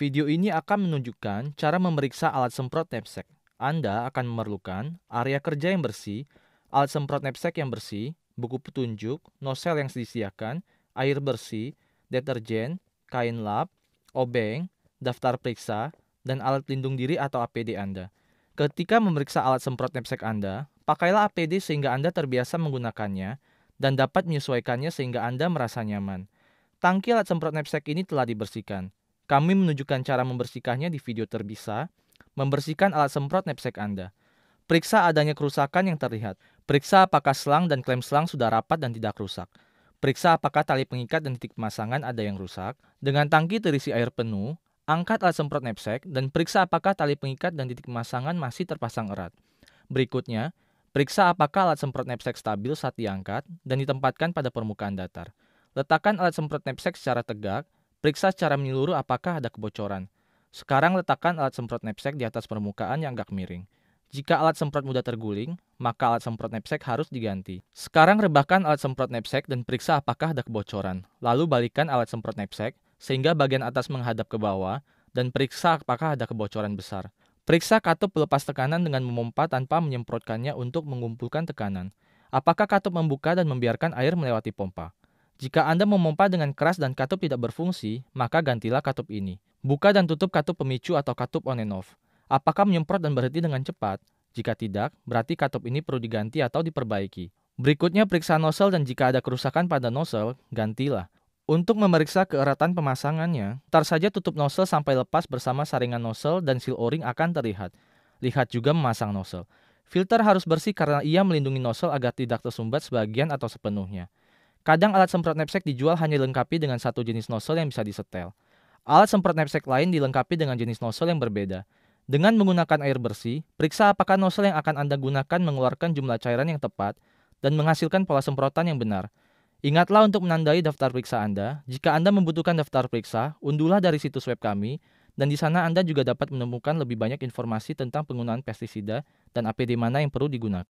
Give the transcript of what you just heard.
Video ini akan menunjukkan cara memeriksa alat semprot nepsek. Anda akan memerlukan area kerja yang bersih, alat semprot nepsek yang bersih, buku petunjuk, nosel yang disediakan, air bersih, deterjen, kain lap, obeng, daftar periksa, dan alat pelindung diri atau APD Anda. Ketika memeriksa alat semprot nepsek Anda, pakailah APD sehingga Anda terbiasa menggunakannya dan dapat menyesuaikannya sehingga Anda merasa nyaman. Tangki alat semprot nepsek ini telah dibersihkan. Kami menunjukkan cara membersihkannya di video terpisah. Membersihkan alat semprot nepsek Anda. Periksa adanya kerusakan yang terlihat. Periksa apakah selang dan klem selang sudah rapat dan tidak rusak. Periksa apakah tali pengikat dan titik pemasangan ada yang rusak. Dengan tangki terisi air penuh, angkat alat semprot nepsek dan periksa apakah tali pengikat dan titik pemasangan masih terpasang erat. Berikutnya, periksa apakah alat semprot nepsek stabil saat diangkat dan ditempatkan pada permukaan datar. Letakkan alat semprot nepsek secara tegak Periksa secara menyeluruh apakah ada kebocoran. Sekarang letakkan alat semprot nepsek di atas permukaan yang agak miring. Jika alat semprot mudah terguling, maka alat semprot nepsek harus diganti. Sekarang rebahkan alat semprot nepsek dan periksa apakah ada kebocoran. Lalu balikan alat semprot nepsek sehingga bagian atas menghadap ke bawah dan periksa apakah ada kebocoran besar. Periksa katup pelepas tekanan dengan memompa tanpa menyemprotkannya untuk mengumpulkan tekanan. Apakah katup membuka dan membiarkan air melewati pompa? Jika Anda memompa dengan keras dan katup tidak berfungsi, maka gantilah katup ini. Buka dan tutup katup pemicu atau katup on and off. Apakah menyemprot dan berhenti dengan cepat? Jika tidak, berarti katup ini perlu diganti atau diperbaiki. Berikutnya periksa nozzle dan jika ada kerusakan pada nozzle, gantilah. Untuk memeriksa keeratan pemasangannya, tar saja tutup nozzle sampai lepas bersama saringan nozzle dan seal o-ring akan terlihat. Lihat juga memasang nozzle. Filter harus bersih karena ia melindungi nozzle agar tidak tersumbat sebagian atau sepenuhnya. Kadang alat semprot knapsack dijual hanya dilengkapi dengan satu jenis nozzle yang bisa disetel. Alat semprot knapsack lain dilengkapi dengan jenis nozzle yang berbeda. Dengan menggunakan air bersih, periksa apakah nozzle yang akan Anda gunakan mengeluarkan jumlah cairan yang tepat dan menghasilkan pola semprotan yang benar. Ingatlah untuk menandai daftar periksa Anda. Jika Anda membutuhkan daftar periksa, undulah dari situs web kami, dan di sana Anda juga dapat menemukan lebih banyak informasi tentang penggunaan pestisida dan APD mana yang perlu digunakan.